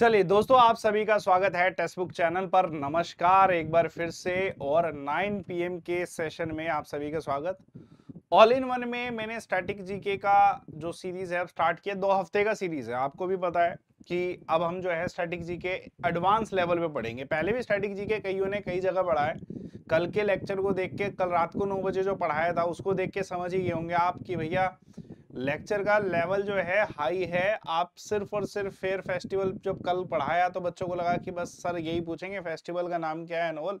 चलिए दोस्तों आप सभी का स्वागत है टेस्टबुक बुक चैनल पर नमस्कार एक बार फिर से और 9 पीएम के सेशन में आप सभी का स्वागत ऑल इन वन में मैंने स्टैटिक जीके का जो सीरीज है स्टार्ट किया दो हफ्ते का सीरीज है आपको भी पता है कि अब हम जो है स्टैटिक जीके एडवांस लेवल पे पढ़ेंगे पहले भी स्टैटिक जीके कईयों ने कई जगह पढ़ा है कल के लेक्चर को देख के कल रात को नौ बजे जो पढ़ाया था उसको देख के समझ ही गए होंगे आप कि भैया लेक्चर का लेवल जो है हाई है आप सिर्फ और सिर्फ फेयर फेस्टिवल जब कल पढ़ाया तो बच्चों को लगा कि बस सर यही पूछेंगे फेस्टिवल का नाम क्या है नोल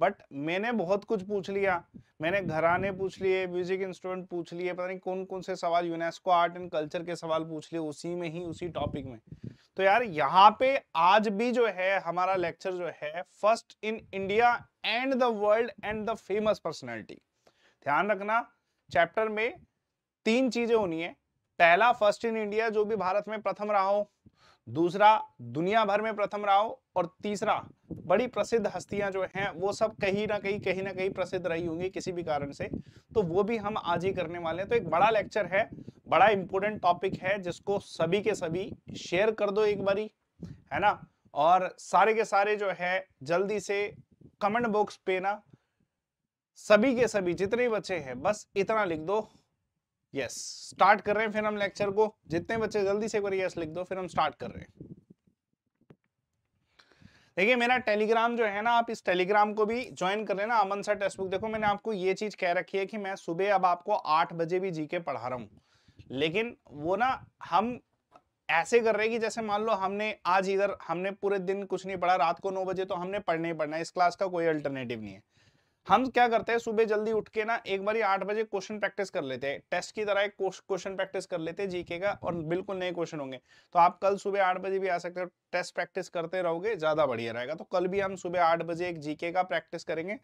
बट मैंने बहुत कुछ पूछ लिया मैंने घराने पूछ लिए म्यूजिक इंस्ट्रूमेंट पूछ लिए पता नहीं कौन कौन से सवाल यूनेस्को आर्ट एंड कल्चर के सवाल पूछ लिए उसी में ही उसी टॉपिक में तो यार यहाँ पे आज भी जो है हमारा लेक्चर जो है first in India and the world and the famous personality ध्यान रखना चैप्टर में तीन चीजें होनी है पहला फर्स्ट इन इंडिया जो भी भारत में प्रथम रहा हो दूसरा दुनिया भर में प्रथम रहा हो और तीसरा बड़ी प्रसिद्ध हस्तियां जो हैं वो सब कहीं ना कहीं कहीं ना कहीं प्रसिद्ध रही होंगी किसी भी कारण से तो वो भी हम आज ही करने वाले हैं तो एक बड़ा लेक्चर है बड़ा इंपॉर्टेंट टॉपिक है जिसको सभी के सभी शेयर कर दो एक बारी है ना और सारे के सारे जो है जल्दी से कमेंट बॉक्स पे ना सभी के सभी जितने बच्चे हैं बस इतना लिख दो यस स्टार्ट कर रहे हैं फिर हम लेक्चर को जितने बच्चे जल्दी से एक बार यस लिख दो फिर हम स्टार्ट कर रहे हैं देखिए मेरा टेलीग्राम जो है ना आप इस टेलीग्राम को भी ज्वाइन कर लेना अमन सर टेक्स्ट बुक देखो मैंने आपको ये चीज कह रखी है कि मैं सुबह अब आपको आठ बजे भी जीके पढ़ा रहा हूँ लेकिन वो ना हम ऐसे कर रहे हैं कि जैसे मान लो हमने आज इधर हमने पूरे दिन कुछ नहीं पढ़ा रात को नौ बजे तो हमने पढ़ने ही पढ़ना इस क्लास का कोई अल्टरनेटिव नहीं है हम क्या करते हैं सुबह जल्दी उठ के ना एक बार आठ बजे क्वेश्चन प्रैक्टिस कर लेते हैं टेस्ट की तरह एक क्वेश्चन प्रैक्टिस कर लेते हैं जीके का और बिल्कुल नए क्वेश्चन होंगे तो आप कल सुबह आठ बजे भी आ सकते हो टेस्ट प्रैक्टिस करते रहोगे ज्यादा बढ़िया रहेगा तो कल भी हम सुबह आठ बजे एक जीके का प्रैक्टिस करेंगे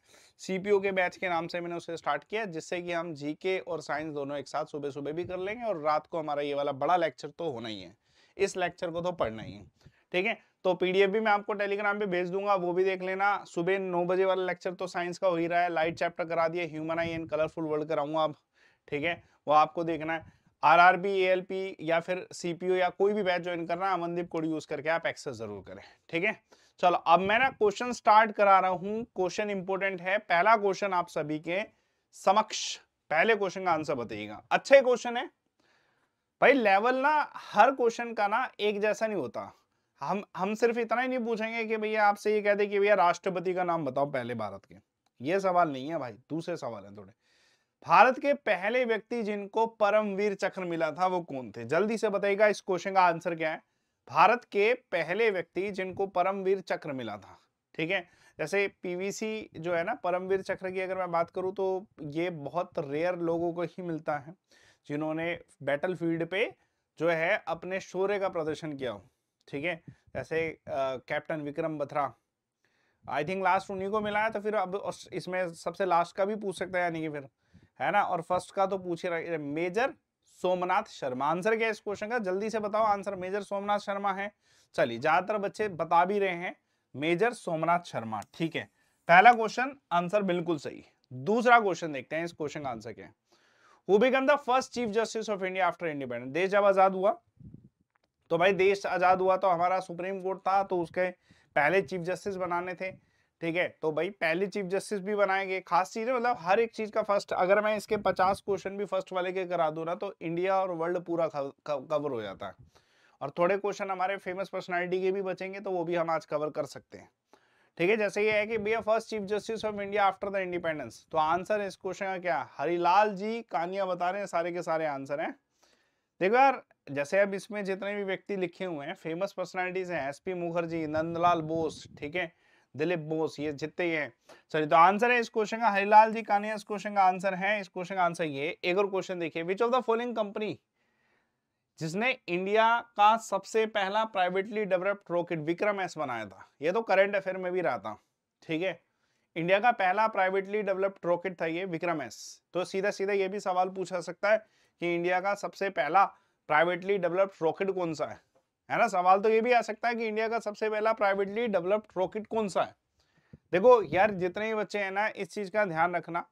सीपीओ के बैच के नाम से मैंने उसे स्टार्ट किया जिससे कि हम जीके और साइंस दोनों एक साथ सुबह सुबह भी कर लेंगे और रात को हमारा ये वाला बड़ा लेक्चर तो होना ही है इस लेक्चर को तो पढ़ना ही है ठीक है तो पीडीएफ भी मैं आपको टेलीग्राम पे भेज दूंगा वो भी देख लेना सुबह नौ बजे वाला लेक्चर तो साइंस का हो ही रहा है लाइट चैप्टर करा दिया human eye and colourful world कराऊंगा अब ठीक है वो आपको देखना है आर आर या फिर सीपीओ या कोई भी बैच ज्वाइन करना अमनदीप कोड यूज करके आप एक्सेस जरूर करें ठीक है चलो अब मैं ना क्वेश्चन स्टार्ट करा रहा हूँ क्वेश्चन इंपोर्टेंट है पहला क्वेश्चन आप सभी के समक्ष पहले क्वेश्चन का आंसर बताइएगा अच्छे क्वेश्चन है भाई लेवल ना हर क्वेश्चन का ना एक जैसा नहीं होता हम हम सिर्फ इतना ही नहीं पूछेंगे कि भैया आपसे ये कह दे कि भैया राष्ट्रपति का नाम बताओ पहले भारत के ये सवाल नहीं है भाई दूसरे सवाल है थोड़े भारत के पहले व्यक्ति जिनको परमवीर चक्र मिला था वो कौन थे जल्दी से बताइएगा इस क्वेश्चन का आंसर क्या है भारत के पहले व्यक्ति जिनको परमवीर चक्र मिला था ठीक है जैसे पीवीसी जो है ना परमवीर चक्र की अगर मैं बात करूं तो ये बहुत रेयर लोगों को ही मिलता है जिन्होंने बैटल फील्ड पे जो है अपने शौर्य का प्रदर्शन किया हो ठीक है जैसे captain Vikram Batra I think last उन्हीं को मिला है तो फिर अब इसमें सबसे लास्ट का भी पूछ सकता है यानी कि फिर है ना और फर्स्ट का तो पूछे मेजर सोमनाथ शर्मा आंसर क्या है इस क्वेश्चन का जल्दी से बताओ आंसर मेजर सोमनाथ शर्मा है चलिए ज्यादातर बच्चे बता भी रहे हैं मेजर सोमनाथ शर्मा ठीक है पहला क्वेश्चन आंसर बिल्कुल सही दूसरा क्वेश्चन देखते हैं इस क्वेश्चन का आंसर क्या है who the first chief justice of India after independence देश जब आजाद हुआ तो भाई देश आज़ाद हुआ तो हमारा सुप्रीम कोर्ट था तो उसके पहले चीफ जस्टिस बनाने थे ठीक है तो भाई पहले चीफ जस्टिस भी बनाएंगे खास चीज है मतलब हर एक चीज का फर्स्ट अगर मैं इसके पचास क्वेश्चन भी फर्स्ट वाले के करा दू ना तो इंडिया और वर्ल्ड पूरा कवर हो जाता है और थोड़े क्वेश्चन हमारे फेमस पर्सनालिटी के भी बचेंगे तो वो भी हम आज कवर कर सकते हैं ठीक है जैसे ये है कि भैया first chief justice of India after the independence तो आंसर इस क्वेश्चन का क्या हरिलाल जी कानिया बता रहे हैं सारे के सारे आंसर हैं देखो यार जैसे अब इसमें जितने भी व्यक्ति लिखे हुए हैं फेमस पर्सनालिटीज हैं एस पी मुखर्जी नंदलाल बोस ठीक है दिलीप बोस ये जितने ये हैं सॉरी तो आंसर है इस क्वेश्चन का हरिलाल जी कानिया इस क्वेश्चन का आंसर है इस क्वेश्चन का आंसर ये एक और क्वेश्चन देखिए which of the following company जिसने इंडिया का सबसे पहला privately developed rocket Vikram S बनाया था ये तो करंट अफेयर में भी रहा था ठीक है इंडिया का पहला प्राइवेटली डेवलप्ड रॉकेट था ये विक्रम एस तो सीधा सीधा ये भी सवाल पूछा सकता है कि इंडिया का सबसे पहला प्राइवेटली डेवलप्ड रॉकेट कौन सा है है ना सवाल तो ये भी आ सकता है कि इंडिया का सबसे पहला प्राइवेटली डेवलप्ड रॉकेट कौन सा है देखो यार जितने भी बच्चे हैं ना इस चीज़ का ध्यान रखना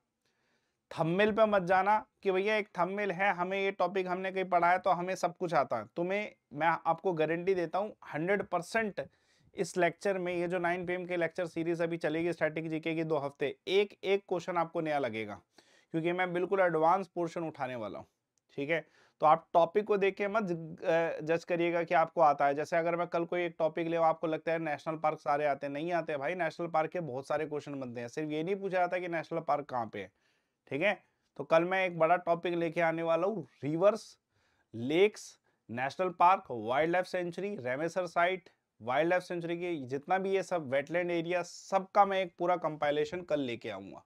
थम्मेल पे मत जाना कि भैया एक थम्मेल है हमें ये टॉपिक हमने कहीं पढ़ा है तो हमें सब कुछ आता है तुम्हें मैं आपको गारंटी देता हूँ हंड्रेड परसेंट इस लेक्चर में ये जो नाइन पी के लेक्चर सीरीज अभी चलेगी स्टैटिक जीके की दो हफ्ते एक एक क्वेश्चन आपको नया लगेगा क्योंकि मैं बिल्कुल एडवांस पोर्शन उठाने वाला हूँ ठीक है तो आप टॉपिक को देख के मत जज करिएगा कि आपको आता है जैसे अगर मैं कल कोई एक टॉपिक ले आपको लगता है नेशनल पार्क सारे आते हैं नहीं आते है भाई नेशनल पार्क के बहुत सारे क्वेश्चन बनते हैं सिर्फ ये नहीं पूछा जाता कि नेशनल पार्क कहाँ पे है ठीक है तो कल मैं एक बड़ा टॉपिक लेके आने वाला हूँ rivers lakes national park wildlife sanctuary Ramsar site wildlife sanctuary की जितना भी ये सब वेटलैंड एरिया सबका मैं एक पूरा कंपाइलेशन कल लेके आऊंगा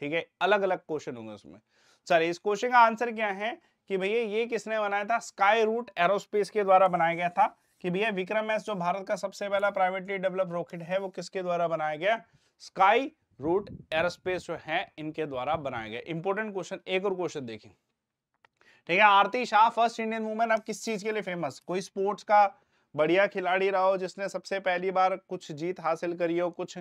ठीक है अलग अलग क्वेश्चन होंगे उसमें चलिए इस क्वेश्चन का आंसर क्या है कि भैया ये किसने बनाया था स्काई रूट एरोस्पेस के द्वारा बनाया गया था कि भैया विक्रम एस जो भारत का सबसे पहला प्राइवेटली डेवलप रॉकेट है वो किसके द्वारा बनाया गया स्काई रूट एरोस्पेस जो है इनके द्वारा बनाया गया इंपोर्टेंट क्वेश्चन एक और क्वेश्चन देखिए ठीक है Aarti Shah first Indian women अब किस चीज के लिए फेमस कोई स्पोर्ट्स का बढ़िया खिलाड़ी रहा हो जिसने सबसे पहली बार कुछ जीत हासिल करी हो कुछ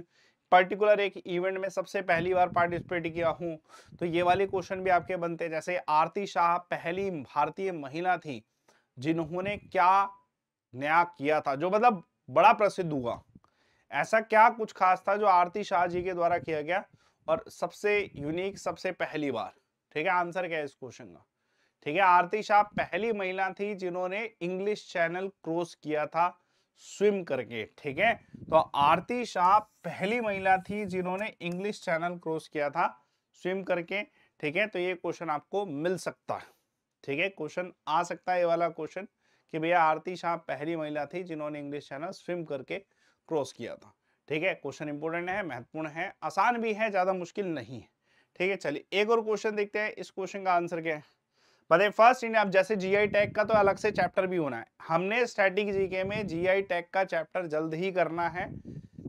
पर्टिकुलर एक इवेंट में सबसे पहली बार पार्टिसिपेट किया हूं तो ये वाले क्वेश्चन भी आपके बनते हैं जैसे आरती शाह पहली भारतीय महिला थी जिन्होंने क्या नया किया था जो मतलब बड़ा प्रसिद्ध हुआ ऐसा क्या कुछ खास था जो आरती शाह जी के द्वारा किया गया और सबसे यूनिक सबसे पहली बार ठीक है आंसर क्या है इस क्वेश्चन का ठीक है आरती शाह पहली महिला थी जिन्होंने इंग्लिश चैनल क्रॉस किया था स्विम करके ठीक है तो आरती शाह पहली महिला थी जिन्होंने इंग्लिश चैनल क्रॉस किया था स्विम करके ठीक है तो ये क्वेश्चन आपको मिल सकता है ठीक है क्वेश्चन आ सकता है ये वाला क्वेश्चन कि भैया आरती शाह पहली महिला थी जिन्होंने इंग्लिश चैनल स्विम करके क्रॉस किया था ठीक है क्वेश्चन इंपोर्टेंट है महत्वपूर्ण है आसान भी है ज्यादा मुश्किल नहीं है ठीक है चलिए एक और क्वेश्चन देखते हैं इस क्वेश्चन का आंसर क्या है मतलब फर्स्ट इंडिया अब जैसे जीआई टैग का तो अलग से चैप्टर भी होना है हमने स्टैटिक जीके में जीआई टैग का चैप्टर जल्द ही करना है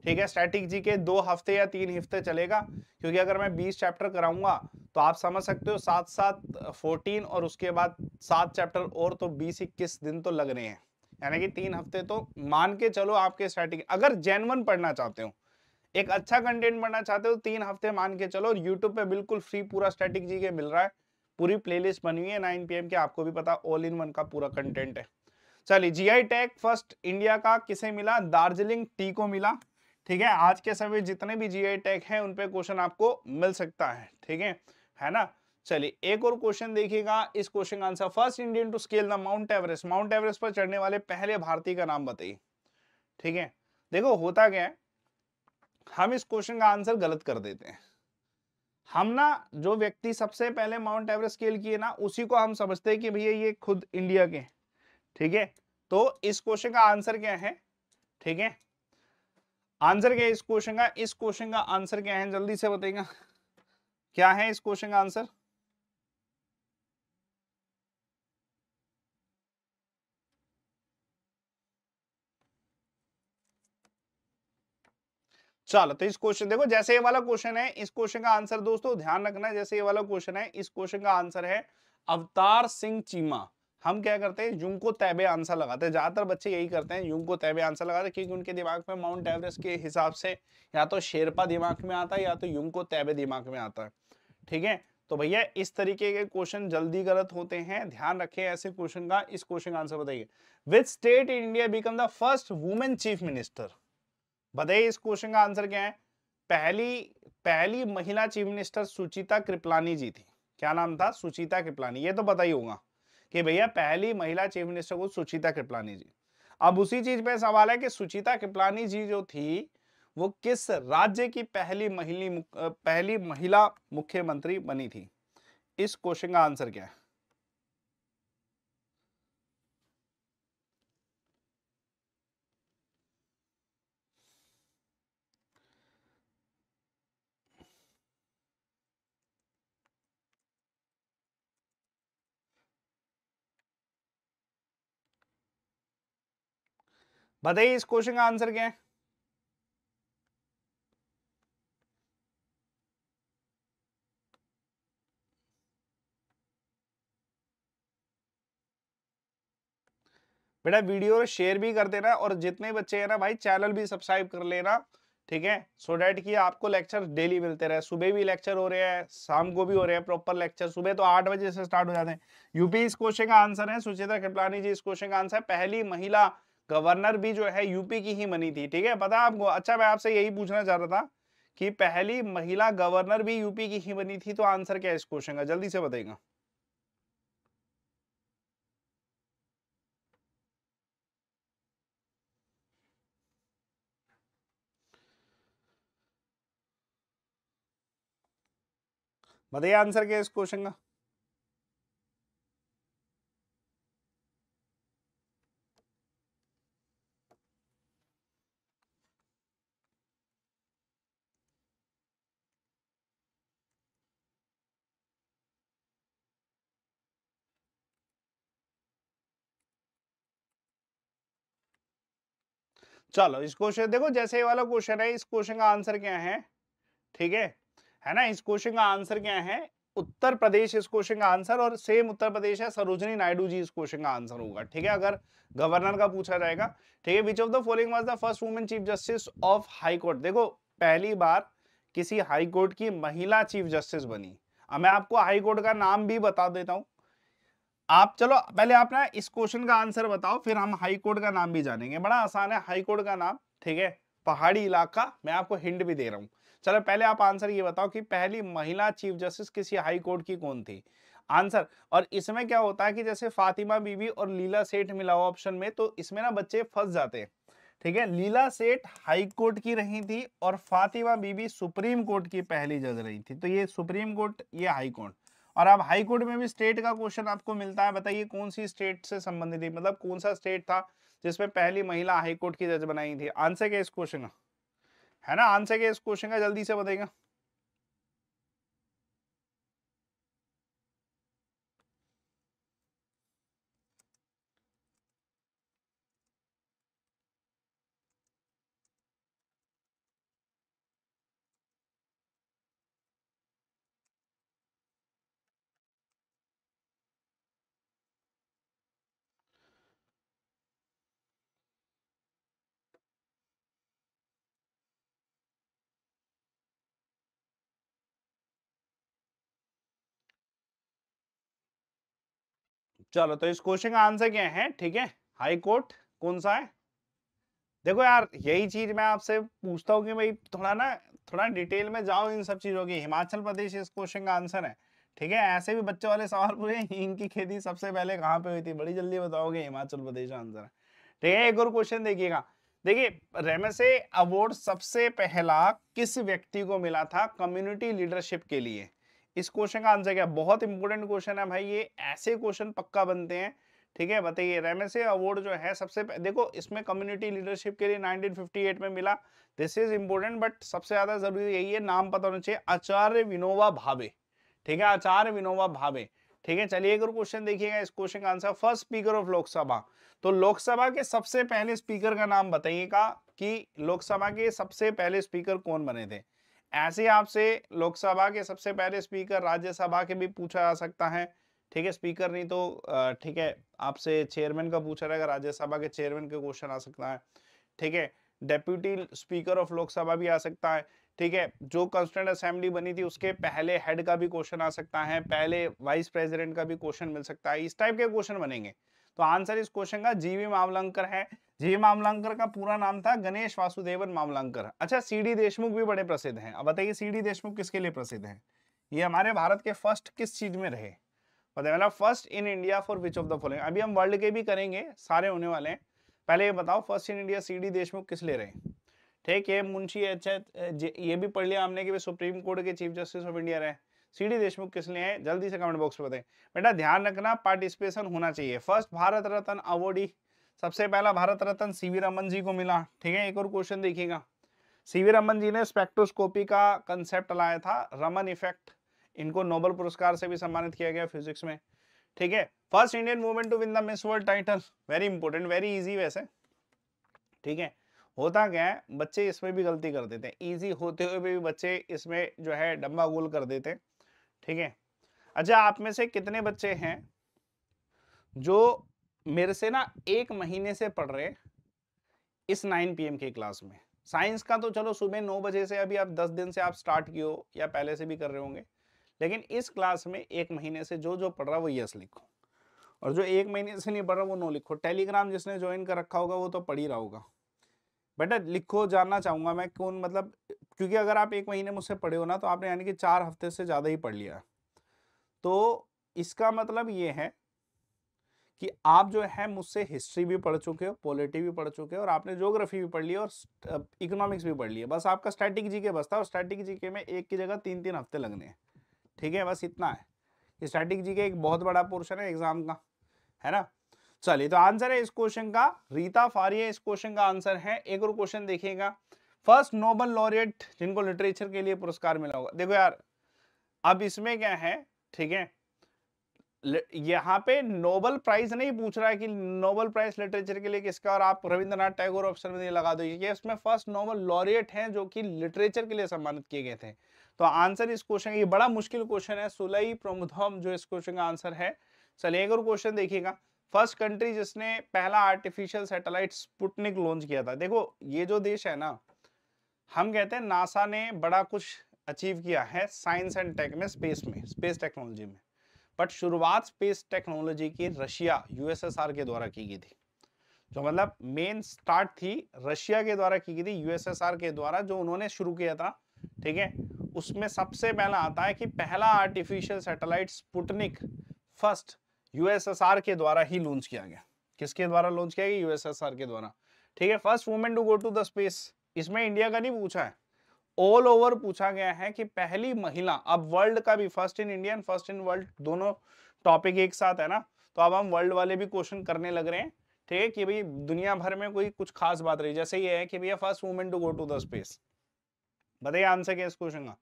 ठीक है स्टैटिक जीके दो हफ्ते या तीन हफ्ते चलेगा क्योंकि अगर मैं बीस चैप्टर कराऊंगा तो आप समझ सकते हो सात सात फोर्टीन और उसके बाद सात चैप्टर और तो बीस इक्कीस दिन तो लग रहे हैं यानी कि तीन हफ्ते तो मान के चलो आपके स्टैटिक अगर जेनवन पढ़ना चाहते हो एक अच्छा कंटेंट पढ़ना चाहते हो तीन हफ्ते मान के चलो और यूट्यूब पे बिल्कुल फ्री पूरा स्टैटिक जीके के मिल रहा है पूरी प्लेलिस्ट बनी हुई है नाइन पीएम के आपको भी पता ऑल इन वन का पूरा कंटेंट है चलिए जीआई टैग फर्स्ट इंडिया का किसे मिला दार्जिलिंग टी को मिला ठीक है आज के समय जितने भी जीआई टैग हैं उन पे क्वेश्चन आपको मिल सकता है ठीक है है ना चलिए एक और क्वेश्चन देखिएगा इस क्वेश्चन का answer first Indian to scale the Mount Everest Mount Everest पर चढ़ने वाले पहले भारतीय का नाम बताइए ठीक है देखो होता क्या है हम इस क्वेश्चन का आंसर गलत कर देते हैं हम ना जो व्यक्ति सबसे पहले माउंट एवरेस्ट स्केल किए ना उसी को हम समझते हैं कि भैया ये खुद इंडिया के ठीक है तो इस क्वेश्चन का आंसर क्या है ठीक है आंसर क्या है इस क्वेश्चन का इस क्वेश्चन का आंसर क्या है जल्दी से बताएगा क्या है इस क्वेश्चन का आंसर चलो तो इस क्वेश्चन देखो जैसे ये वाला क्वेश्चन है इस क्वेश्चन का आंसर दोस्तों ध्यान रखना है जैसे ये वाला क्वेश्चन है इस क्वेश्चन का आंसर है अवतार सिंह चीमा हम क्या करते हैं यूं को तैबे आंसर लगाते हैं ज्यादातर बच्चे यही करते हैं यूं को तैबे आंसर लगाते हैं क्योंकि उनके दिमाग में माउंट एवरेस्ट के हिसाब से या तो शेरपा दिमाग में आता है या तो युग को तैबे दिमाग में आता है ठीक है तो भैया इस तरीके के क्वेश्चन जल्दी गलत होते हैं ध्यान रखें ऐसे क्वेश्चन का इस क्वेश्चन का आंसर बताइए which state India become the first women chief minister बताइए इस क्वेश्चन का आंसर क्या है पहली पहली महिला चीफ मिनिस्टर सुचिता कृपलानी जी थी क्या नाम था सुचिता कृपलानी ये तो पता ही होगा कि भैया पहली महिला चीफ मिनिस्टर को सुचिता कृपलानी जी अब उसी चीज पे सवाल है कि सुचिता कृपलानी जी जो थी वो किस राज्य की पहली महिला पहली महिला मुख्यमंत्री बनी थी इस क्वेश्चन का आंसर क्या है बताइए इस क्वेश्चन का आंसर क्या है बेटा वीडियो शेयर भी कर देना और जितने बच्चे हैं ना भाई चैनल भी सब्सक्राइब कर लेना ठीक है सो डैट कि आपको लेक्चर डेली मिलते रहे सुबह भी लेक्चर हो रहे हैं शाम को भी हो रहे हैं प्रॉपर लेक्चर सुबह तो आठ बजे से स्टार्ट हो जाते हैं यूपी इस क्वेश्चन का आंसर है सुचेता कृपलानी जी इस क्वेश्चन का आंसर है पहली महिला गवर्नर भी जो है यूपी की ही बनी थी ठीक है पता आपको अच्छा मैं आपसे यही पूछना चाह रहा था कि पहली महिला गवर्नर भी यूपी की ही बनी थी तो आंसर क्या है इस क्वेश्चन का जल्दी से बताएगा बताइए आंसर क्या है इस क्वेश्चन का चलो इस क्वेश्चन देखो जैसे ये वाला क्वेश्चन है इस क्वेश्चन का आंसर क्या है ठीक है है ना इस क्वेश्चन का आंसर क्या है उत्तर प्रदेश इस क्वेश्चन का आंसर और सेम उत्तर प्रदेश है सरोजनी नायडू जी इस क्वेश्चन का आंसर होगा ठीक है अगर गवर्नर का पूछा जाएगा ठीक है which of the following was the first women chief justice of high court देखो पहली बार किसी हाई कोर्ट की महिला चीफ जस्टिस बनी अब मैं आपको हाई कोर्ट का नाम भी बता देता हूँ आप चलो पहले आप ना इस क्वेश्चन का आंसर बताओ फिर हम हाई कोर्ट का नाम भी जानेंगे बड़ा आसान है हाई कोर्ट का नाम ठीक है पहाड़ी इलाका मैं आपको हिंट भी दे रहा हूँ चलो पहले आप आंसर ये बताओ कि पहली महिला चीफ जस्टिस किसी हाई कोर्ट की कौन थी आंसर और इसमें क्या होता है कि जैसे फातिमा बीबी और लीला सेठ मिला हुआ ऑप्शन में तो इसमें ना बच्चे फंस जाते हैं ठीक है लीला सेठ हाई कोर्ट की रही थी और फातिमा बीबी सुप्रीम कोर्ट की पहली जज रही थी तो ये सुप्रीम कोर्ट ये हाई कोर्ट और आप हाईकोर्ट में भी स्टेट का क्वेश्चन आपको मिलता है बताइए कौन सी स्टेट से संबंधित थी मतलब कौन सा स्टेट था जिसमें पहली महिला हाईकोर्ट की जज बनाई थी आंसर क्या इस क्वेश्चन का है ना आंसर क्या इस क्वेश्चन का जल्दी से बताएगा चलो तो इस क्वेश्चन का आंसर क्या है ठीक है हाई कोर्ट कौन सा है देखो यार यही चीज मैं आपसे पूछता हूँ कि भाई थोड़ा ना थोड़ा डिटेल में जाओ इन सब चीजों की हिमाचल प्रदेश इस क्वेश्चन का आंसर है ठीक है ऐसे भी बच्चे वाले सवाल पूछे हिंग की खेती सबसे पहले कहाँ पे हुई थी बड़ी जल्दी बताओगे हिमाचल प्रदेश का आंसर है ठीक है एक और क्वेश्चन देखिएगा देखिए रेमसे अवार्ड सबसे पहला किस व्यक्ति को मिला था कम्युनिटी लीडरशिप के लिए इस क्वेश्चन का आंसर क्या बहुत इंपॉर्टेंट क्वेश्चन है भाई ये ऐसे क्वेश्चन पक्का बनते हैं ठीक है बताइए रेमेसे अवार्ड जो है सबसे देखो इसमें कम्युनिटी लीडरशिप के लिए 1958 में मिला दिस इज इम्पोर्टेंट बट सबसे ज्यादा जरूरी यही है नाम पता होना चाहिए आचार्य विनोवा भावे ठीक है आचार्य विनोवा भावे ठीक है चलिए अगर क्वेश्चन देखिएगा इस क्वेश्चन का answer first speaker of Lok Sabha तो लोकसभा के सबसे पहले स्पीकर का नाम बताइएगा कि लोकसभा के सबसे पहले स्पीकर कौन बने थे ऐसे आपसे लोकसभा के सबसे पहले स्पीकर राज्यसभा के भी पूछा जा सकता है ठीक है स्पीकर नहीं तो ठीक है आपसे चेयरमैन का पूछा रहेगा राज्यसभा के चेयरमैन के क्वेश्चन आ सकता है ठीक है डेप्यूटी स्पीकर ऑफ लोकसभा भी आ सकता है ठीक है जो कॉन्स्टेंट असेंबली बनी थी उसके पहले हेड का भी क्वेश्चन आ सकता है पहले वाइस प्रेसिडेंट का भी क्वेश्चन मिल सकता है इस टाइप के क्वेश्चन बनेंगे तो आंसर इस क्वेश्चन का जीवी मामलंकर है जीवी मामलंकर का पूरा नाम था गणेश वासुदेवन मामलंकर अच्छा सीडी देशमुख भी बड़े प्रसिद्ध हैं अब बताइए सीडी देशमुख किसके लिए प्रसिद्ध है ये हमारे भारत के फर्स्ट किस चीज में रहे first in India for which of the following अभी हम वर्ल्ड के भी करेंगे सारे होने वाले हैं पहले ये बताओ first in India D Deshmukh किस ले रहे ठीक है मुंशी अच्छा ये भी पढ़ लिया हमने कि सुप्रीम कोर्ट के चीफ जस्टिस ऑफ इंडिया रहे सीडी देशमुख किस लिए जल्दी से कमेंट बॉक्स में बताएं बेटा ध्यान रखना पार्टिसिपेशन होना चाहिए फर्स्ट भारत रत्न अवॉर्डी सबसे पहला भारत रत्न सी रमन जी को मिला ठीक है एक और क्वेश्चन देखिएगा सीवी रमन जी ने स्पेक्ट्रोस्कोपी का कंसेप्ट लाया था रमन इफेक्ट इनको नोबल पुरस्कार से भी सम्मानित किया गया फिजिक्स में ठीक है first Indian women to win the Miss World title very important very easy वैसे ठीक है होता क्या है बच्चे इसमें भी गलती कर देते हैं इजी होते हुए भी बच्चे इसमें जो है डब्बा गोल कर देते हैं ठीक है अच्छा आप में से कितने बच्चे हैं जो मेरे से ना एक महीने से पढ़ रहे इस 9 पीएम के क्लास में साइंस का तो चलो सुबह नौ बजे से अभी आप दस दिन से आप स्टार्ट किए हो या पहले से भी कर रहे होंगे लेकिन इस क्लास में एक महीने से जो जो पढ़ रहा है वो यस लिखो और जो एक महीने से नहीं पढ़ रहा वो नो लिखो टेलीग्राम जिसने ज्वाइन कर रखा होगा वो तो पढ़ ही रहा होगा बेटा लिखो जानना चाहूंगा मैं कौन मतलब क्योंकि अगर आप एक महीने मुझसे पढ़े हो ना तो आपने यानी कि चार हफ्ते से ज़्यादा ही पढ़ लिया तो इसका मतलब ये है कि आप जो है मुझसे हिस्ट्री भी पढ़ चुके हो पॉलिटी भी पढ़ चुके हो और आपने ज्योग्राफी भी पढ़ ली और इकोनॉमिक्स भी पढ़ लिया बस आपका स्टैटिक जीके बसता है और स्टैटिक जीके में एक की जगह तीन तीन हफ्ते लगने हैं ठीक है बस इतना है स्टैटिक जीके एक बहुत बड़ा पोर्शन है एग्जाम का है ना चलिए तो आंसर है इस क्वेश्चन का रीता फारिया इस क्वेश्चन का आंसर है एक और क्वेश्चन देखिएगा फर्स्ट नोबल लॉरियट जिनको लिटरेचर के लिए पुरस्कार मिला होगा देखो यार अब इसमें क्या है ठीक है यहाँ पे नोबल प्राइज नहीं पूछ रहा है कि नोबल प्राइज लिटरेचर के लिए किसका और आप रविंद्रनाथ टैगोर ऑप्शन में लगा दो ये इसमें फर्स्ट नोबल लॉरियट हैं जो कि लिटरेचर के लिए सम्मानित किए गए थे तो आंसर इस क्वेश्चन ये बड़ा मुश्किल क्वेश्चन है सुलई प्रमुधम जो इस क्वेश्चन का आंसर है चलिए अगर और क्वेश्चन देखिएगा फर्स्ट कंट्री जिसने पहला आर्टिफिशियल सैटेलाइट स्पुटनिक लॉन्च किया था देखो ये जो देश है ना हम कहते हैं नासा ने बड़ा कुछ अचीव किया है साइंस एंड टेक में स्पेस में स्पेस टेक्नोलॉजी में बट शुरुआत स्पेस टेक्नोलॉजी की रशिया यूएसएसआर के द्वारा की गई थी जो मतलब मेन स्टार्ट थी रशिया के द्वारा की गई थी यूएसएसआर के द्वारा जो उन्होंने शुरू किया था ठीक है उसमें सबसे पहला आता है कि पहला artificial satellite Sputnik first USSR के द्वारा ही लॉन्च किया गया किसके द्वारा लॉन्च किया गया यूएसएसआर के द्वारा ठीक है first women to go to the space इसमें इंडिया का नहीं पूछा है ऑल ओवर पूछा गया है कि पहली महिला अब वर्ल्ड का भी first in India first in world दोनों टॉपिक एक साथ है ना तो अब हम वर्ल्ड वाले भी क्वेश्चन करने लग रहे हैं ठीक है कि भाई दुनिया भर में कोई कुछ खास बात रही जैसे ये है कि भैया first women to go to the space बताइए आंसर क्या इस क्वेश्चन का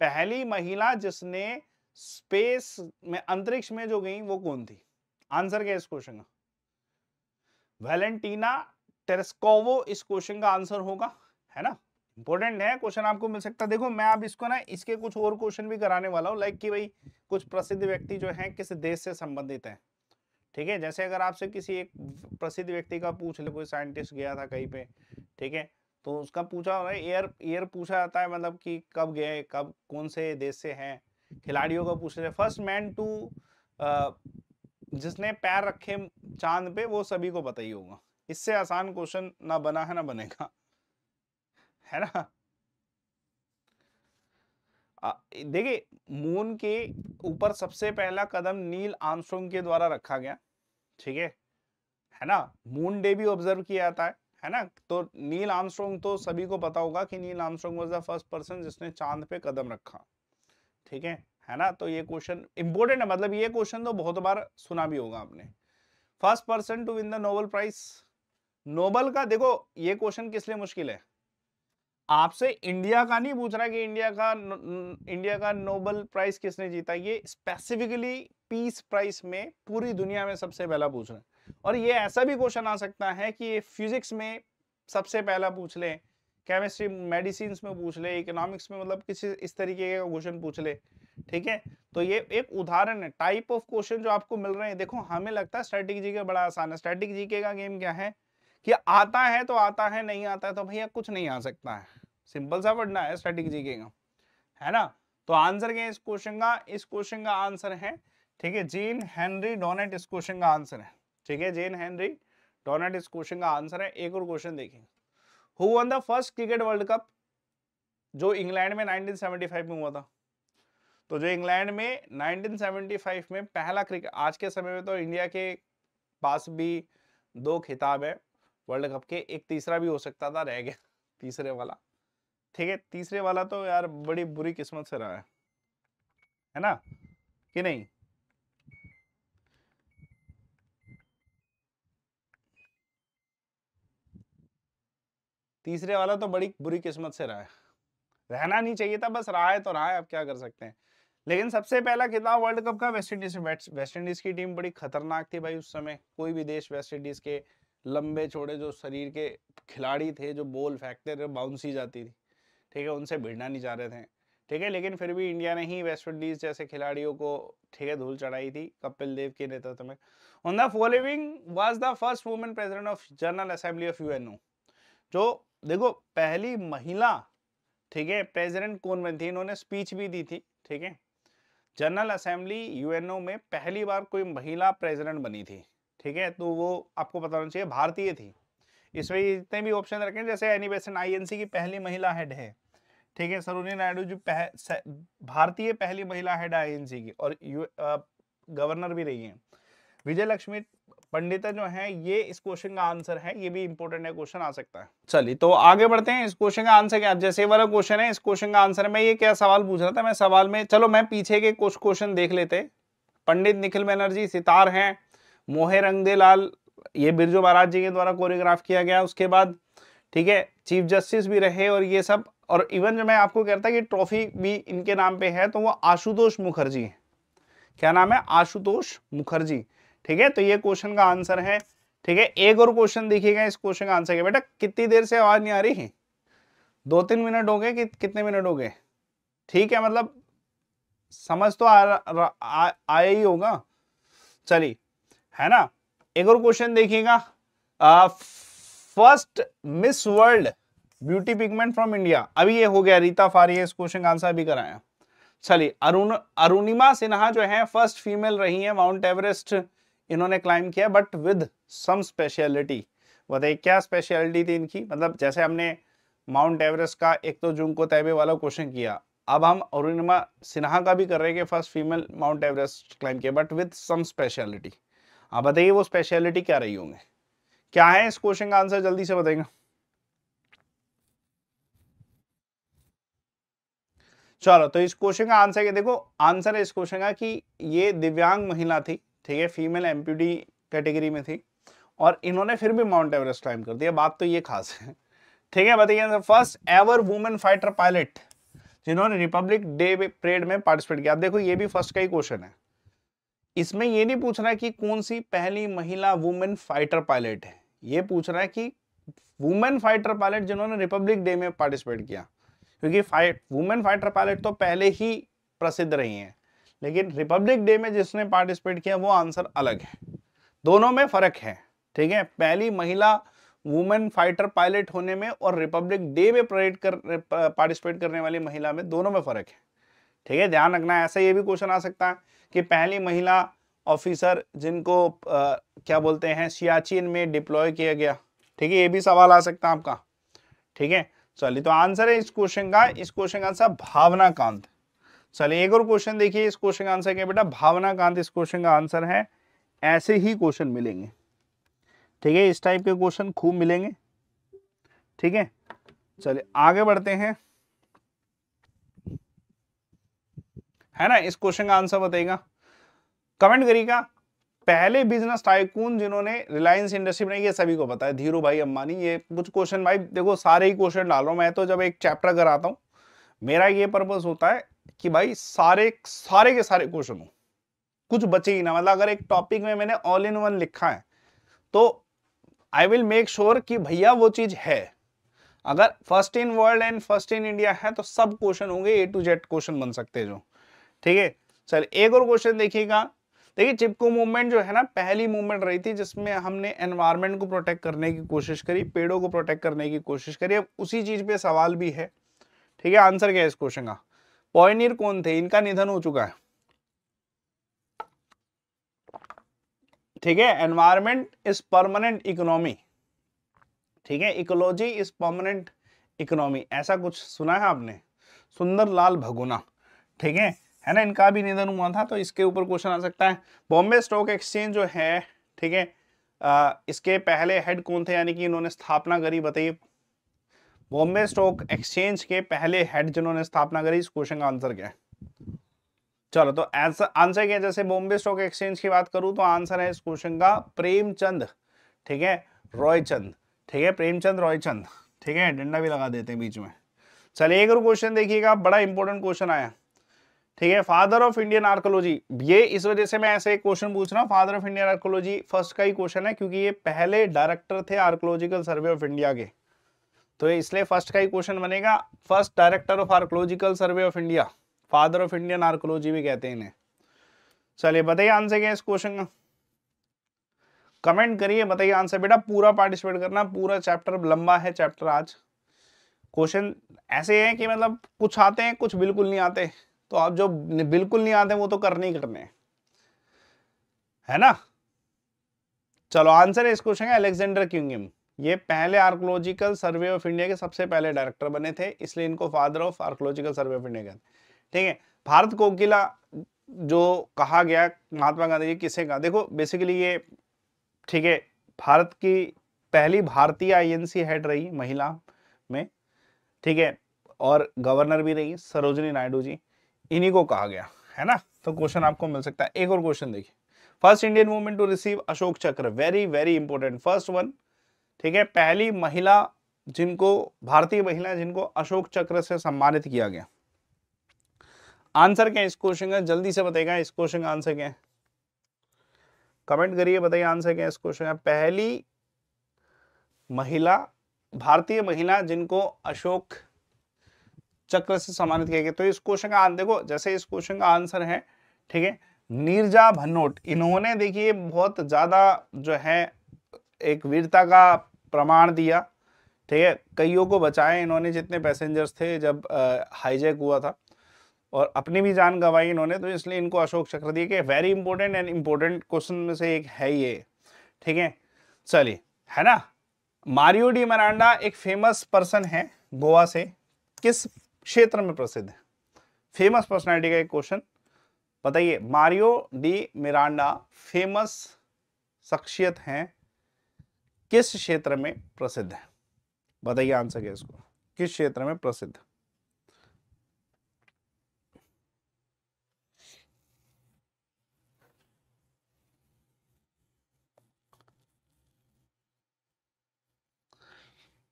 पहली महिला जिसने स्पेस में अंतरिक्ष में जो गई वो कौन थी आंसर क्या इस क्वेश्चन का वेलेंटीना टेरेस्कोवो इस क्वेश्चन का आंसर होगा है ना इंपॉर्टेंट है क्वेश्चन आपको मिल सकता है देखो मैं आप इसको ना इसके कुछ और क्वेश्चन भी कराने वाला हूँ लाइक कि भाई कुछ प्रसिद्ध व्यक्ति जो हैं किस देश से संबंधित हैं ठीक है जैसे अगर आपसे किसी एक प्रसिद्ध व्यक्ति का पूछ ले कोई साइंटिस्ट गया था कहीं पे ठीक है तो उसका पूछा हो रहा है एयर एयर पूछा जाता है मतलब कि कब गए कब कौन से देश से हैं खिलाड़ियों का पूछ रहे फर्स्ट मैन टू जिसने पैर रखे चांद पे वो सभी को पता ही होगा इससे आसान क्वेश्चन ना बना है ना बनेगा है ना देखिए मून के ऊपर सबसे पहला कदम नील आर्मस्ट्रॉन्ग के द्वारा रखा गया ठीक है है ना मून डे भी ऑब्जर्व किया जाता है है ना तो नील आमसोंग तो सभी को पता होगा कि Neil Armstrong was the first person जिसने चांद पे कदम रखा ठीक है है ना तो ये क्वेश्चन इंपॉर्टेंट है मतलब ये क्वेश्चन तो बहुत बार सुना भी होगा आपने first person to win the Nobel prize Nobel का देखो ये क्वेश्चन किस लिए मुश्किल है आपसे इंडिया का नहीं पूछ रहा कि इंडिया का इंडिया का नोबल प्राइज किसने जीता ये स्पेसिफिकली पीस प्राइज में पूरी दुनिया में सबसे पहला पूछ रहे और ये ऐसा भी क्वेश्चन आ सकता है कि फिजिक्स में सबसे पहला पूछ ले केमिस्ट्री मेडिसिन में पूछ ले इकोनॉमिक्स में मतलब किसी इस तरीके का क्वेश्चन पूछ ले ठीक है तो ये एक उदाहरण है टाइप ऑफ क्वेश्चन जो आपको मिल रहे हैं देखो हमें लगता है स्ट्रेटिक जीके बड़ा आसान है स्ट्रेटिक जीके का गेम क्या है कि आता है तो आता है नहीं आता है तो भैया कुछ नहीं आ सकता है सिंपल सा पढ़ना है स्टैटिक जीके का है ना तो आंसर क्या है इस क्वेश्चन का इस क्वेश्चन का आंसर है ठीक है जीन हेनरी डोनेट इस क्वेश्चन का आंसर है ठीक है जेन हेनरी डोनेट इस क्वेश्चन का आंसर है एक और क्वेश्चन देखेंगे who won the first cricket world cup जो इंग्लैंड में 1975 में हुआ था तो जो इंग्लैंड में 1975 में पहला क्रिकेट आज के समय में तो इंडिया के पास भी दो खिताब है वर्ल्ड कप के एक तीसरा भी हो सकता था रह गया तीसरे वाला ठीक है तीसरे वाला तो यार बड़ी बुरी किस्मत से रहा है है ना कि नहीं तीसरे वाला तो बड़ी बुरी किस्मत से रहा है रहना नहीं चाहिए था बस रहा है तो रहा है आप क्या कर सकते हैं लेकिन सबसे पहला खिताब वर्ल्ड कप का वेस्ट इंडीज वेस्ट इंडीज की टीम बड़ी खतरनाक थी भाई उस समय कोई भी देश वेस्ट इंडीज के लंबे छोड़े जो शरीर के खिलाड़ी थे जो बॉल फेंकते थे बाउंस ही जाती थी ठीक है उनसे भिड़ना नहीं चाह रहे थे ठीक है लेकिन फिर भी इंडिया ने ही वेस्ट इंडीज जैसे खिलाड़ियों को ठीक है धूल चढ़ाई थी कपिल देव के नेतृत्व में on the following was the first women president of general assembly of UNO जो देखो पहली महिला ठीक है प्रेसिडेंट कौन बनी थी इन्होंने स्पीच भी दी थी ठीक है जनरल असेंबली यूएनओ में पहली बार कोई महिला प्रेसिडेंट बनी थी ठीक है तो वो आपको पता होना चाहिए भारतीय थी इसमें जितने भी ऑप्शन रखे जैसे एनी बेसेंट आईएनसी की पहली महिला हेड है ठीक है सरोनी नायडू जी पह, भारतीय पहली महिला हेड आईएनसी की और यू गवर्नर भी रही हैं विजय लक्ष्मी पंडित जो है ये इस क्वेश्चन का आंसर है ये भी इंपॉर्टेंट है क्वेश्चन आ सकता है चलिए तो आगे बढ़ते हैं इस क्वेश्चन का आंसर क्या जैसे वाला क्वेश्चन है इस क्वेश्चन का आंसर में ये क्या सवाल पूछ रहा था मैं सवाल में चलो मैं पीछे के कुछ क्वेश्चन देख लेते पंडित निखिल बनर्जी सितार हैं मोहे लाल ये बिरजू महाराज जी के द्वारा कोरियोग्राफ किया गया उसके बाद ठीक है चीफ जस्टिस भी रहे और ये सब और इवन जो मैं आपको कहता कि ट्रॉफी भी इनके नाम पे है तो वो आशुतोष मुखर्जी है क्या नाम है आशुतोष मुखर्जी ठीक है तो ये क्वेश्चन का आंसर है ठीक है एक और क्वेश्चन देखिएगा इस क्वेश्चन का आंसर बेटा कितनी देर से आवाज नहीं आ रही है दो तीन मिनट हो गए कि कितने मिनट हो गए ठीक है मतलब समझ तो आया ही होगा चलिए है ना एक और क्वेश्चन देखिएगा first Miss World beauty pageant from India अभी ये हो गया रीता फारिया इस क्वेश्चन का आंसर अभी कराया चलिए अरुण अरुणिमा सिन्हा जो है फर्स्ट फीमेल रही है माउंट एवरेस्ट इन्होंने क्लाइम किया बट विद सम स्पेशलिटी बताइए क्या स्पेशलिटी थी इनकी मतलब जैसे हमने माउंट एवरेस्ट का एक तो जून को तैबे वाला क्वेश्चन किया अब हम अरुणिमा सिन्हा का भी कर रहे हैं कि first female Mount Everest climb किया बट विद सम स्पेशलिटी आप बताइए वो स्पेशलिटी क्या रही होंगे क्या है इस क्वेश्चन का आंसर जल्दी से बताएंगे चलो तो इस क्वेश्चन का आंसर के देखो आंसर है इस क्वेश्चन का कि ये दिव्यांग महिला थी ठीक है फीमेल एमपीडी कैटेगरी में थी और इन्होंने फिर भी माउंट एवरेस्ट क्लाइम कर दिया बात तो ये खास है ठीक है बताइए first ever women fighter pilot जिन्होंने रिपब्लिक डे परेड में पार्टिसिपेट किया देखो ये भी फर्स्ट का ही क्वेश्चन है इसमें ये नहीं पूछ रहा है कि कौन सी पहली महिला वुमेन फाइटर पायलट है ये पूछ रहा है कि वुमेन फाइटर पायलट जिन्होंने रिपब्लिक डे में पार्टिसिपेट किया क्योंकि फाइट वुमेन फाइटर पायलट तो पहले ही प्रसिद्ध रही हैं लेकिन रिपब्लिक डे में जिसने पार्टिसिपेट किया वो आंसर अलग है दोनों में फर्क है ठीक है पहली महिला वुमेन फाइटर पायलट होने में और रिपब्लिक डे में परेड कर पार्टिसिपेट करने वाली महिला में दोनों में फर्क है ठीक है ध्यान रखना ऐसा ये भी क्वेश्चन आ सकता है कि पहली महिला ऑफिसर जिनको आ, क्या बोलते हैं सियाचिन में डिप्लॉय किया गया ठीक है ये भी सवाल आ सकता है आपका ठीक है चलिए तो आंसर है इस क्वेश्चन का इस क्वेश्चन का आंसर भावना कांत चलिए एक और क्वेश्चन देखिए इस क्वेश्चन का आंसर क्या बेटा भावना कांत इस क्वेश्चन का आंसर है ऐसे ही क्वेश्चन मिलेंगे ठीक है इस टाइप के क्वेश्चन खूब मिलेंगे ठीक है चलिए आगे बढ़ते हैं है ना इस क्वेश्चन का आंसर बताइएगा कमेंट करिएगा पहले बिजनेस टाइकून जिन्होंने रिलायंस इंडस्ट्री बनाई ये सभी को पता है धीरू भाई अम्बानी ये कुछ क्वेश्चन भाई देखो सारे ही क्वेश्चन डाल रहा हूँ मैं तो जब एक चैप्टर कराता हूँ मेरा ये पर्पज होता है कि भाई सारे सारे के सारे क्वेश्चन हो कुछ बचे ही ना मतलब अगर एक टॉपिक में मैंने ऑल इन वन लिखा है तो आई विल मेक श्योर कि भैया वो चीज़ है अगर first in world and first in India है तो सब क्वेश्चन होंगे ए टू जेड क्वेश्चन बन सकते हैं जो ठीक है चल एक और क्वेश्चन देखिएगा देखिए चिपको मूवमेंट जो है ना पहली मूवमेंट रही थी जिसमें हमने एनवायरमेंट को प्रोटेक्ट करने की कोशिश करी पेड़ों को प्रोटेक्ट करने की कोशिश करी अब उसी चीज पे सवाल भी है ठीक है आंसर क्या है इस क्वेश्चन का पॉइनियर कौन थे इनका निधन हो चुका है ठीक है एनवायरमेंट इज परमानेंट इकोनॉमी ठीक है इकोलॉजी इज परमानेंट इकोनॉमी ऐसा कुछ सुना है आपने सुंदर लाल भगुना ठीक है है ना इनका भी निधन हुआ था तो इसके ऊपर क्वेश्चन आ सकता है बॉम्बे स्टॉक एक्सचेंज जो है ठीक है इसके पहले हेड कौन थे यानी कि इन्होंने स्थापना करी बताइए बॉम्बे स्टॉक एक्सचेंज के पहले हेड जिन्होंने स्थापना करी इस क्वेश्चन का आंसर क्या है चलो तो आंसर आंसर क्या जैसे बॉम्बे स्टॉक एक्सचेंज की बात करूं तो आंसर है इस क्वेश्चन का प्रेमचंद ठीक है रॉयचंद ठीक है प्रेमचंद रॉयचंद ठीक है डंडा भी लगा देते हैं बीच में चलिए एक और क्वेश्चन देखिएगा बड़ा इंपॉर्टेंट क्वेश्चन आया ठीक है फादर ऑफ इंडियन आर्कोलॉजी ये इस वजह से मैं ऐसे क्वेश्चन पूछ रहा हूँ father of Indian archaeology first का ही क्वेश्चन है क्योंकि ये पहले डायरेक्टर थे आर्कोलॉजिकल सर्वे ऑफ इंडिया के तो इसलिए फर्स्ट का ही क्वेश्चन बनेगा first director of archaeological survey of India father of Indian archaeology भी कहते हैं इन्हें चलिए बताइए आंसर क्या इस क्वेश्चन का कमेंट करिए बताइए आंसर बेटा पूरा पार्टिसिपेट करना पूरा चैप्टर लंबा है चैप्टर आज क्वेश्चन ऐसे हैं कि मतलब कुछ आते हैं कुछ बिल्कुल नहीं आते तो आप जो बिल्कुल नहीं आते वो तो करने ही करने है ना चलो आंसर है इस क्वेश्चन का अलेक्जेंडर क्यूंगिम ये पहले आर्कोलॉजिकल सर्वे ऑफ इंडिया के सबसे पहले डायरेक्टर बने थे इसलिए इनको father of archaeological survey of India कहते ठीक है भारत कोकिला जो कहा गया महात्मा गांधी जी किसे कहा देखो बेसिकली ये ठीक है भारत की पहली भारतीय आईएनसी हेड रही महिला में ठीक है और गवर्नर भी रही सरोजनी नायडू जी इन्हीं को कहा गया है ना तो क्वेश्चन आपको मिल सकता है एक और क्वेश्चन देखिए first Indian women to receive Ashok Chakra very very important first one ठीक है पहली महिला जिनको भारतीय महिला जिनको अशोक चक्र से सम्मानित किया गया आंसर क्या है इस क्वेश्चन का जल्दी से बताएगा इस क्वेश्चन का आंसर क्या है कमेंट करिए बताइए आंसर क्या है इस क्वेश्चन का पहली महिला भारतीय महिला जिनको अशोक चक्र से सम्मानित किया गया तो इस क्वेश्चन का देखो जैसे इस क्वेश्चन का आंसर है ठीक है नीरजा भनोट इन्होंने देखिए बहुत ज़्यादा जो है एक वीरता का प्रमाण दिया ठीक है कईयों को बचाए इन्होंने जितने पैसेंजर्स थे जब हाईजैक हुआ था और अपनी भी जान गंवाई इन्होंने तो इसलिए इनको अशोक चक्र दिए कि very important and important question में से एक है ये ठीक है चलिए है ना मारियो डी मरांडा एक फेमस पर्सन है गोवा से किस क्षेत्र में प्रसिद्ध है फेमस पर्सनालिटी का एक क्वेश्चन बताइए मारियो डी मिरांडा फेमस शख्सियत हैं किस क्षेत्र में प्रसिद्ध है बताइए आंसर क्या इसको किस क्षेत्र में प्रसिद्ध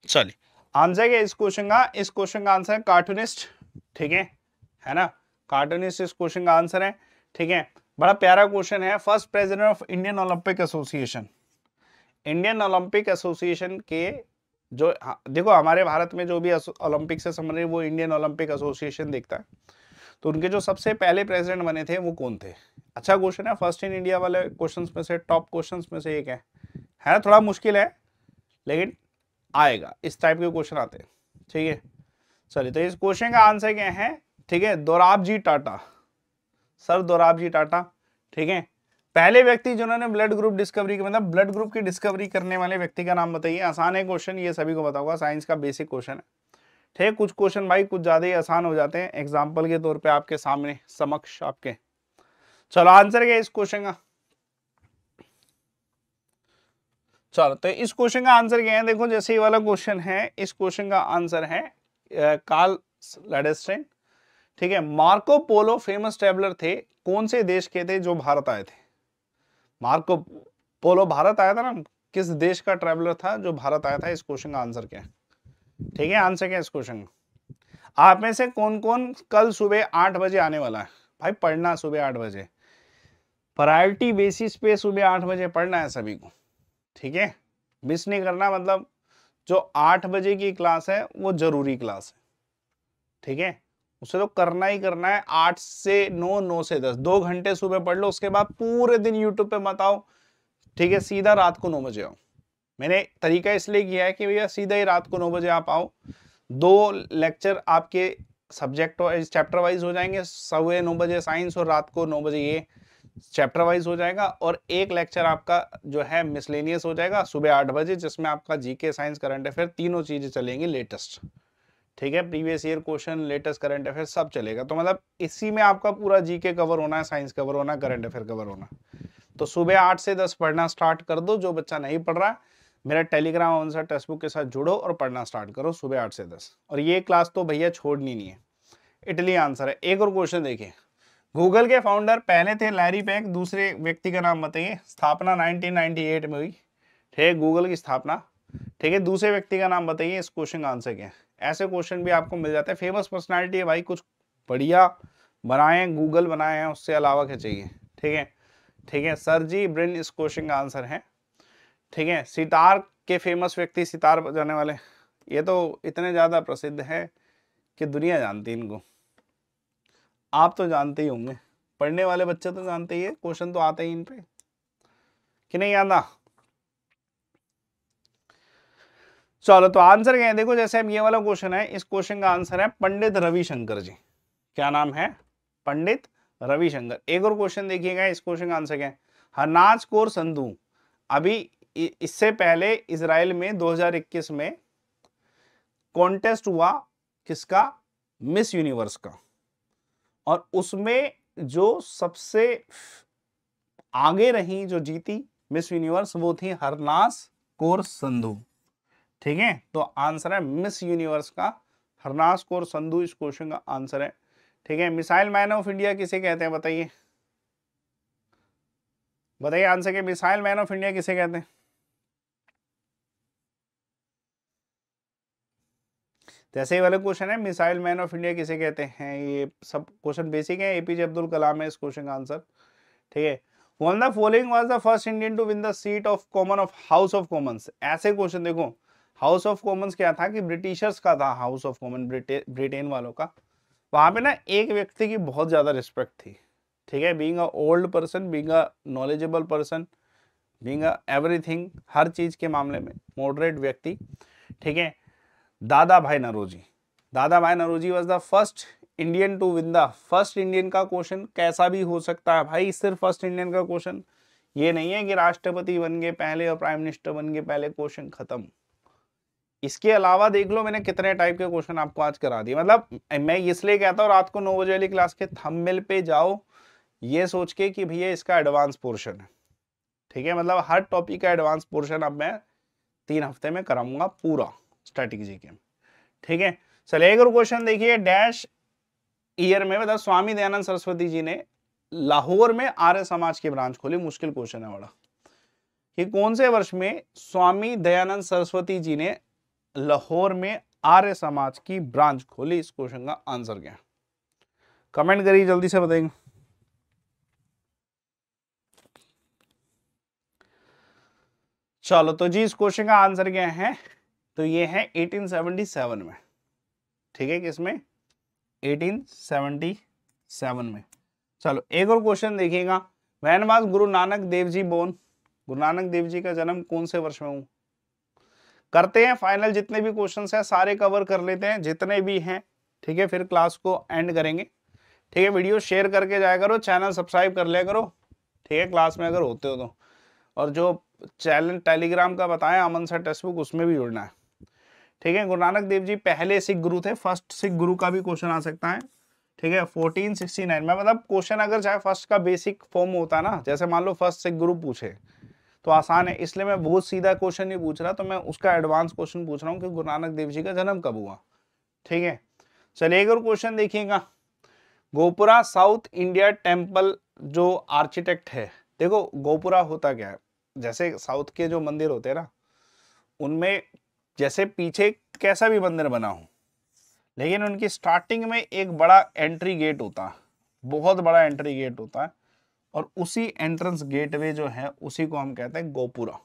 चलिए आंसर क्या इस क्वेश्चन का इस क्वेश्चन का आंसर है कार्टूनिस्ट ठीक है है ना कार्टूनिस्ट इस क्वेश्चन का आंसर है ठीक है बड़ा प्यारा क्वेश्चन है first president of Indian Olympic Association Indian Olympic Association के जो हाँ, देखो हमारे भारत में जो भी ओलंपिक से संबंधित वो इंडियन ओलंपिक एसोसिएशन देखता है तो उनके जो सबसे पहले प्रेसिडेंट बने थे वो कौन थे अच्छा क्वेश्चन है फर्स्ट इन इंडिया वाले क्वेश्चंस में से टॉप क्वेश्चंस में से एक है है ना थोड़ा मुश्किल है लेकिन आएगा इस टाइप के क्वेश्चन आते हैं ठीक है चलिए तो इस क्वेश्चन का आंसर क्या है ठीक है दोराब जी टाटा सर दोराब जी टाटा ठीक है पहले व्यक्ति जिन्होंने ब्लड ग्रुप डिस्कवरी की मतलब ब्लड ग्रुप की डिस्कवरी करने वाले व्यक्ति का नाम बताइए आसान है क्वेश्चन ये सभी को बताऊंगा साइंस का बेसिक क्वेश्चन है ठीक है कुछ क्वेश्चन भाई कुछ ज़्यादा ही आसान हो जाते हैं एग्जाम्पल के तौर पर आपके सामने समक्ष आपके चलो आंसर क्या इस क्वेश्चन का चलो तो इस क्वेश्चन का आंसर क्या है देखो जैसे ये वाला क्वेश्चन है इस क्वेश्चन का आंसर है कार्ल लडेस्टेन ठीक है मार्को पोलो फेमस ट्रेवलर थे कौन से देश के थे जो भारत आए थे मार्को पोलो भारत आया था ना किस देश का ट्रेवलर था जो भारत आया था इस क्वेश्चन का आंसर क्या है ठीक है आंसर क्या है इस क्वेश्चन का आप में से कौन कौन कल सुबह आठ बजे आने वाला है भाई पढ़ना सुबह आठ बजे प्रायोरिटी बेसिस पे सुबह आठ बजे पढ़ना है सभी को ठीक है मिस नहीं करना मतलब जो आठ बजे की क्लास है वो ज़रूरी क्लास है ठीक है उसे तो करना ही करना है आठ से नौ नौ से दस दो घंटे सुबह पढ़ लो उसके बाद पूरे दिन यूट्यूब पे मत आओ ठीक है सीधा रात को नौ बजे आओ मैंने तरीका इसलिए किया है कि भैया सीधा ही रात को नौ बजे आप आओ दो लेक्चर आपके सब्जेक्ट चैप्टर वाइज हो जाएंगे सवे नौ बजे साइंस और रात को नौ बजे ये चैप्टर वाइज हो जाएगा और एक लेक्चर आपका जो है मिसलेनियस हो जाएगा सुबह आठ बजे जिसमें आपका जीके साइंस करंट अफेयर तीनों चीज़ें चलेंगी लेटेस्ट ठीक है previous year question latest current affair सब चलेगा तो मतलब इसी में आपका पूरा जीके कवर होना है साइंस कवर होना करंट अफेयर कवर होना तो सुबह आठ से दस पढ़ना स्टार्ट कर दो जो बच्चा नहीं पढ़ रहा मेरा टेलीग्राम आंसर टेक्स्ट बुक के साथ जुड़ो और पढ़ना स्टार्ट करो सुबह आठ से दस और ये क्लास तो भैया छोड़नी नहीं है इटली आंसर है एक और क्वेश्चन देखिए गूगल के फाउंडर पहले थे लैरी पैक दूसरे व्यक्ति का नाम बताइए स्थापना 1998 में हुई ठीक है गूगल की स्थापना ठीक है दूसरे व्यक्ति का नाम बताइए इस क्वेश्चन का आंसर क्या ऐसे क्वेश्चन भी आपको मिल जाते हैं फेमस पर्सनैलिटी है भाई कुछ बढ़िया बनाए गूगल बनाए हैं उससे अलावा क्या चाहिए ठीक है ठीक है सर जी ब्रिन इस क्वेश्चन का आंसर है ठीक है सितार के फेमस व्यक्ति सितार बजाने वाले ये तो इतने ज़्यादा प्रसिद्ध हैं कि दुनिया जानती इनको आप तो जानते ही होंगे पढ़ने वाले बच्चे तो जानते ही है क्वेश्चन तो आते ही इन पे कि नहीं आता चलो तो आंसर क्या है देखो जैसे अब ये वाला क्वेश्चन है इस क्वेश्चन का आंसर है पंडित रविशंकर जी क्या नाम है पंडित रविशंकर एक और क्वेश्चन देखिएगा इस क्वेश्चन का आंसर क्या है हनाज कोर संधु अभी इससे पहले इसराइल में 2021 में कॉन्टेस्ट हुआ किसका मिस यूनिवर्स का और उसमें जो सबसे आगे रही जो जीती मिस यूनिवर्स वो थी हरनास कौर संधु ठीक है तो आंसर है मिस यूनिवर्स का हरनास कौर संधु इस क्वेश्चन का आंसर है ठीक है मिसाइल मैन ऑफ इंडिया किसे कहते हैं बताइए बताइए आंसर के मिसाइल मैन ऑफ इंडिया किसे कहते हैं ऐसे ही वाला क्वेश्चन है मिसाइल मैन ऑफ इंडिया किसे कहते हैं ये सब क्वेश्चन बेसिक है ए पी जे अब्दुल कलाम है इस क्वेश्चन का आंसर ठीक है one the following was the first Indian to win the seat of common of house of commons ऐसे क्वेश्चन देखो हाउस ऑफ कॉमन्स क्या था कि ब्रिटिशर्स का था हाउस ऑफ कॉमन ब्रिटेन वालों का वहाँ पे ना एक व्यक्ति की बहुत ज़्यादा रिस्पेक्ट थी ठीक है being a old person being a knowledgeable person being a everything हर चीज़ के मामले में मॉडरेट व्यक्ति ठीक है दादा Dadabhai Naoroji Dadabhai Naoroji was the first Indian to win the first Indian का क्वेश्चन कैसा भी हो सकता है भाई सिर्फ फर्स्ट इंडियन का क्वेश्चन ये नहीं है कि राष्ट्रपति बन गए पहले और प्राइम मिनिस्टर बन गए पहले क्वेश्चन खत्म इसके अलावा देख लो मैंने कितने टाइप के क्वेश्चन आपको आज करा दिए मतलब मैं इसलिए कहता हूँ रात को नौ बजे वाली क्लास के थंबनेल पे जाओ ये सोच के कि भैया इसका एडवांस पोर्शन है ठीक है मतलब हर टॉपिक का एडवांस पोर्शन अब मैं तीन हफ्ते में कराऊंगा पूरा स्टैटिक जीके ठीक है चलिए एक और क्वेश्चन देखिए डैश ईयर में बता मतलब स्वामी दयानंद सरस्वती जी ने लाहौर में आर्य समाज की ब्रांच खोली मुश्किल क्वेश्चन है बड़ा कि कौन से वर्ष में स्वामी दयानंद सरस्वती जी ने लाहौर में आर्य समाज की ब्रांच खोली इस क्वेश्चन का आंसर क्या कमेंट करिए जल्दी से बताएंगे चलो तो जी इस क्वेश्चन का आंसर क्या है तो ये है 1877 में ठीक है किसमें 1877 में चलो एक और क्वेश्चन देखिएगा वैन वाज गुरु नानक देव जी बोन गुरु नानक देव जी का जन्म कौन से वर्ष में हूं करते हैं फाइनल जितने भी क्वेश्चन हैं सारे कवर कर लेते हैं जितने भी हैं ठीक है फिर क्लास को एंड करेंगे ठीक है वीडियो शेयर करके जाया करो चैनल सब्सक्राइब कर लिया करो ठीक है क्लास में अगर होते हो तो और जो चैनल टेलीग्राम का बताया अमन सर टेक्स्ट बुक उसमें भी जुड़ना है ठीक है गुरु नानक देव जी पहले सिख गुरु थे फर्स्ट सिख गुरु का भी क्वेश्चन आ सकता है ठीक है 1469 में मतलब क्वेश्चन अगर चाहे फर्स्ट का बेसिक फॉर्म होता ना जैसे मान लो फर्स्ट सिख गुरु पूछे तो आसान है इसलिए मैं बहुत सीधा क्वेश्चन नहीं पूछ रहा तो मैं उसका एडवांस क्वेश्चन पूछ रहा हूँ कि गुरु नानक देव जी का जन्म कब हुआ ठीक है चलिए एक और क्वेश्चन देखिएगा गोपुरा साउथ इंडिया टेम्पल जो आर्किटेक्ट है देखो गोपुरा होता क्या है जैसे साउथ के जो मंदिर होते हैं ना उनमें जैसे पीछे कैसा भी मंदिर बना हो लेकिन उनकी स्टार्टिंग में एक बड़ा एंट्री गेट होता है बहुत बड़ा एंट्री गेट होता है और उसी एंट्रेंस गेटवे जो है उसी को हम कहते हैं गोपुरा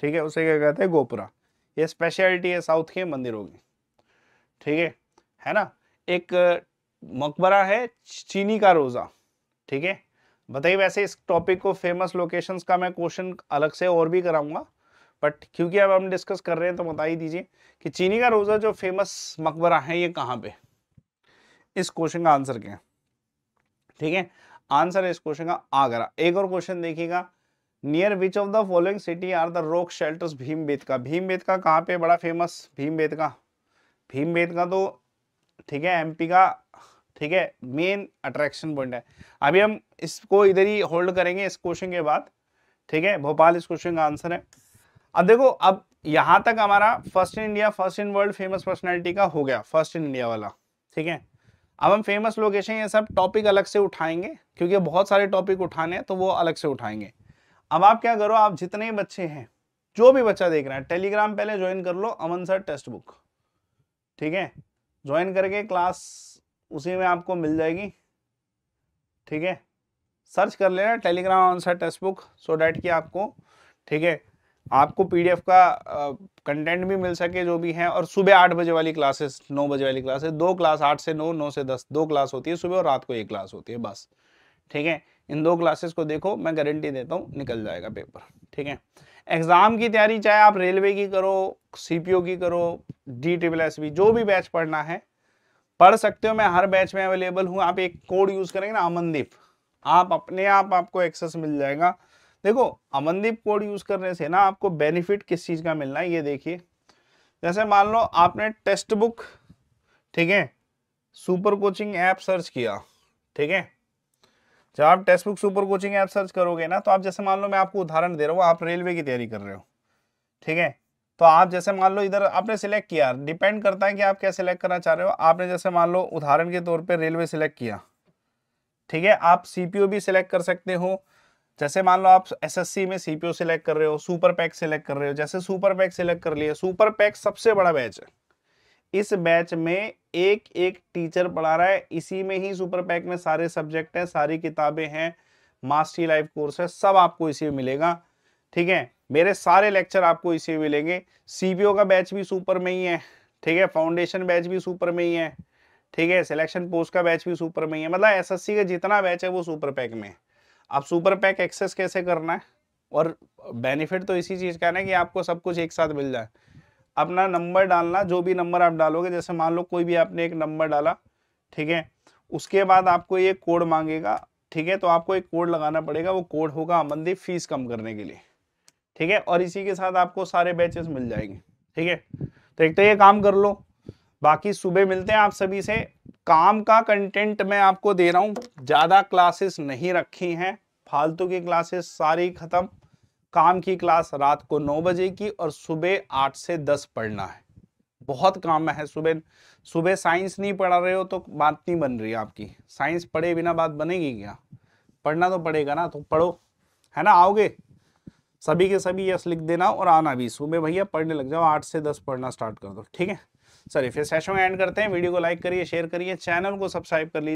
ठीक है उसे क्या कहते हैं गोपुरा ये स्पेशलिटी है साउथ के मंदिरों की ठीक है है ना एक मकबरा है चीनी का रोज़ा ठीक है बताइए वैसे इस टॉपिक को फेमस लोकेशंस का मैं क्वेश्चन अलग से और भी कराऊंगा बट क्योंकि अब हम डिस्कस कर रहे हैं तो बता ही दीजिए कि चीनी का रोज़ा जो फेमस मकबरा है ये कहाँ पे इस क्वेश्चन का आंसर क्या है ठीक है आंसर है इस क्वेश्चन का आगरा एक और क्वेश्चन देखिएगा near which of the following city are the rock shelters Bhimbetka Bhimbetka कहाँ पे बड़ा फेमस भीम का भीम का तो ठीक है एमपी का ठीक है मेन अट्रैक्शन पॉइंट है अभी हम इसको इधर ही होल्ड करेंगे इस क्वेश्चन के बाद ठीक है भोपाल इस क्वेश्चन का आंसर है अब देखो अब यहाँ तक हमारा first in India first in world famous personality का हो गया फर्स्ट इन इंडिया वाला ठीक है अब हम फेमस लोकेशन ये सब टॉपिक अलग से उठाएंगे क्योंकि बहुत सारे टॉपिक उठाने हैं तो वो अलग से उठाएंगे अब आप क्या करो आप जितने बच्चे हैं जो भी बच्चा देख रहा है टेलीग्राम पहले ज्वाइन कर लो अमन सर टेक्स्ट बुक ठीक है ज्वाइन करके क्लास उसी में आपको मिल जाएगी ठीक है सर्च कर लेना Telegram Aman sir text book so that कि आपको ठीक है आपको पीडीएफ का कंटेंट भी मिल सके जो भी है और सुबह आठ बजे वाली क्लासेस नौ बजे वाली क्लासेस दो क्लास आठ से नौ नौ से दस दो क्लास होती है सुबह और रात को एक क्लास होती है बस ठीक है इन दो क्लासेस को देखो मैं गारंटी देता हूँ निकल जाएगा पेपर ठीक है एग्ज़ाम की तैयारी चाहे आप रेलवे की करो सीपीओ की करो डी ट्रिपल एस जो भी बैच पढ़ना है पढ़ सकते हो मैं हर बैच में अवेलेबल हूँ आप एक कोड यूज़ करेंगे ना अमनदीप आप अपने आप आपको एक्सेस मिल जाएगा देखो अमनदीप कोड यूज करने से ना आपको बेनिफिट किस चीज का मिलना है ये देखिए जैसे मान लो आपने टेक्स्ट बुक ठीक है सुपर कोचिंग ऐप सर्च किया ठीक है जब आप text book super coaching app search करोगे ना तो आप जैसे मान लो मैं आपको उदाहरण दे रहा हूँ आप रेलवे की तैयारी कर रहे हो ठीक है तो आप जैसे मान लो इधर आपने सिलेक्ट किया डिपेंड करता है कि आप क्या सिलेक्ट करना चाह रहे हो आपने जैसे मान लो उदाहरण के तौर पर रेलवे सिलेक्ट किया ठीक है आप सीपीओ भी सिलेक्ट कर सकते हो जैसे मान लो आप एसएससी में सीपीओ सिलेक्ट कर रहे हो सुपर पैक सिलेक्ट कर रहे हो जैसे सुपर पैक सिलेक्ट कर लिए सुपर पैक सबसे बड़ा बैच है इस बैच में एक एक टीचर पढ़ा रहा है इसी में ही सुपर पैक में सारे सब्जेक्ट हैं सारी किताबें हैं मास्टरी लाइफ कोर्स है सब आपको इसी में मिलेगा ठीक है मेरे सारे लेक्चर आपको इसी में मिलेंगे सीपीओ का बैच भी सुपर में ही है ठीक है फाउंडेशन बैच भी सुपर में ही है ठीक है सिलेक्शन पोस्ट का बैच भी सुपर में ही है मतलब एसएससी का जितना बैच है वो सुपर पैक में है आप सुपर पैक एक्सेस कैसे करना है और बेनिफिट तो इसी चीज़ का है ना कि आपको सब कुछ एक साथ मिल जाए अपना नंबर डालना जो भी नंबर आप डालोगे जैसे मान लो कोई भी आपने एक नंबर डाला ठीक है उसके बाद आपको ये कोड मांगेगा ठीक है तो आपको एक कोड लगाना पड़ेगा वो कोड होगा अमनदीप फीस कम करने के लिए ठीक है और इसी के साथ आपको सारे बैचेस मिल जाएंगे ठीक है तो एक तो ये काम कर लो बाकी सुबह मिलते हैं आप सभी से काम का कंटेंट मैं आपको दे रहा हूँ ज़्यादा क्लासेस नहीं रखी हैं फालतू की क्लासेस सारी ख़त्म काम की क्लास रात को नौ बजे की और सुबह आठ से दस पढ़ना है बहुत काम है सुबह सुबह साइंस नहीं पढ़ा रहे हो तो बात नहीं बन रही आपकी साइंस पढ़े बिना बात बनेगी क्या पढ़ना तो पड़ेगा ना तो पढ़ो है ना आओगे सभी के सभी यस लिख देना और आना भी सुबह भैया पढ़ने लग जाओ आठ से दस पढ़ना स्टार्ट कर दो ठीक है सॉरी फिर सेशन एंड करते हैं वीडियो को लाइक करिए शेयर करिए चैनल को सब्सक्राइब कर लीजिए